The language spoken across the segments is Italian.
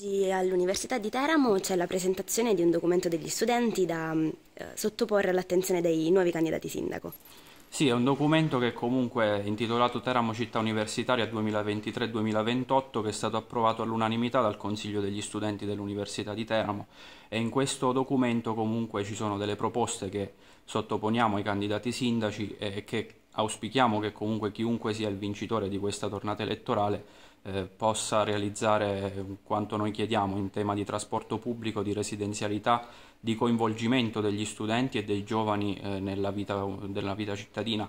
Oggi all'Università di Teramo c'è la presentazione di un documento degli studenti da mm, eh, sottoporre all'attenzione dei nuovi candidati sindaco. Sì, è un documento che comunque è intitolato Teramo Città Universitaria 2023-2028 che è stato approvato all'unanimità dal Consiglio degli Studenti dell'Università di Teramo e in questo documento comunque ci sono delle proposte che sottoponiamo ai candidati sindaci e che auspichiamo che comunque chiunque sia il vincitore di questa tornata elettorale eh, possa realizzare quanto noi chiediamo in tema di trasporto pubblico, di residenzialità, di coinvolgimento degli studenti e dei giovani eh, nella, vita, nella vita cittadina.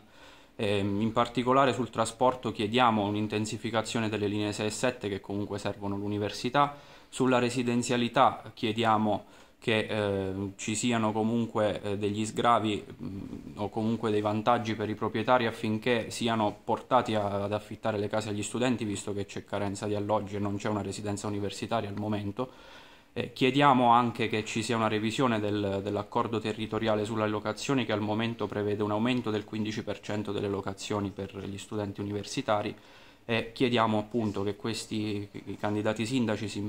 Eh, in particolare sul trasporto chiediamo un'intensificazione delle linee 6 e 7 che comunque servono l'università, sulla residenzialità chiediamo che eh, ci siano comunque eh, degli sgravi mh, mm, o comunque dei vantaggi per i proprietari affinché siano portati a, ad affittare le case agli studenti, visto che c'è carenza di alloggi e non c'è una residenza universitaria al momento. Eh, chiediamo anche che ci sia una revisione del, dell'accordo territoriale sulle allocazioni che al momento prevede un aumento del 15% delle locazioni per gli studenti universitari e chiediamo appunto che questi candidati sindaci si,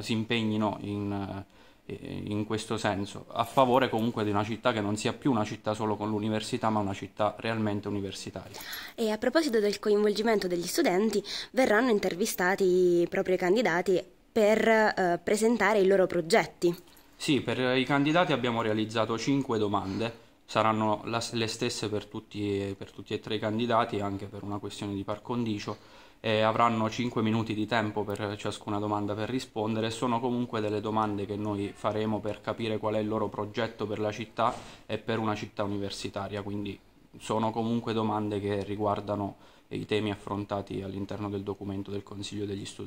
si impegnino in eh, in questo senso, a favore comunque di una città che non sia più una città solo con l'università, ma una città realmente universitaria. E a proposito del coinvolgimento degli studenti, verranno intervistati i propri candidati per eh, presentare i loro progetti. Sì, per i candidati abbiamo realizzato cinque domande saranno la, le stesse per tutti, per tutti, e tre i candidati, anche per una questione di par condicio, e avranno 5 minuti di tempo per ciascuna domanda per rispondere. Sono comunque delle domande che noi faremo per capire qual è il loro progetto per la città e per una città universitaria, quindi sono comunque domande che riguardano i temi affrontati all'interno del documento del Consiglio degli studenti.